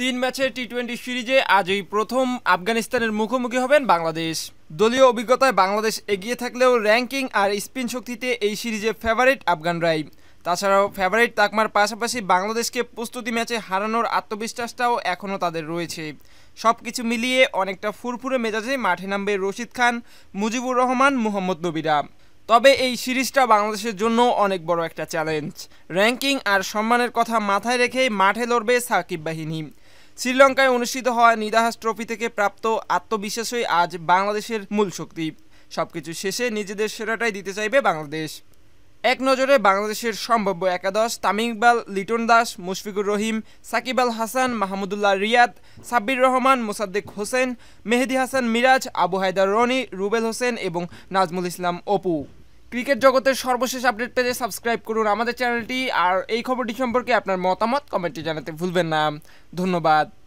তিন ম্যাচের T twenty সিরিজে আজই প্রথম আফগানিস্তানের মুখোমুখি হবেন বাংলাদেশ দলীয় অভিজ্ঞতায় বাংলাদেশ এগিয়ে থাকলেও র্যাঙ্কিং আর স্পিন শক্তিতে এই সিরিজে ফেভারিট আফগানরাই তাছাড়াও ফেভারিট তাকমার পাশাপাশি বাংলাদেশকে প্রস্তুতি ম্যাচে হারানোর আত্মবিশ্বাসটাও এখনও তাদের রয়েছে সব কিছু মিলিয়ে অনেকটা ফুরফুরে মেজাজে মাঠে নামবে রশিদ খান মুজিবুর রহমান মোহাম্মদ নবীরা তবে এই সিরিজটা বাংলাদেশের জন্য অনেক বড় একটা চ্যালেঞ্জ র্যাঙ্কিং আর সম্মানের কথা মাথায় রেখেই মাঠে লড়বে সাকিব বাহিনী শ্রীলঙ্কায় অনুষ্ঠিত হওয়া নিদাহাস ট্রফি থেকে প্রাপ্ত আত্মবিশ্বাসই আজ বাংলাদেশের মূল শক্তি সবকিছু শেষে নিজেদের সেরাটাই দিতে চাইবে বাংলাদেশ এক নজরে বাংলাদেশের সম্ভাব্য একাদশ তামিম ইকবাল লিটন দাস মুশফিকুর রহিম সাকিব আল হাসান মাহমুদুল্লাহ রিয়াদ সাব্বির রহমান মোসাদ্দেক হোসেন মেহেদি হাসান মিরাজ আবু হায়দার রনি রুবেল হোসেন এবং নাজমুল ইসলাম অপু ক্রিকেট জগতের সর্বশেষ আপডেট পেতে সাবস্ক্রাইব করুন আমাদের চ্যানেলটি আর এই খবরটি সম্পর্কে আপনার মতামত কমেন্টে জানাতে ভুলবেন না ধন্যবাদ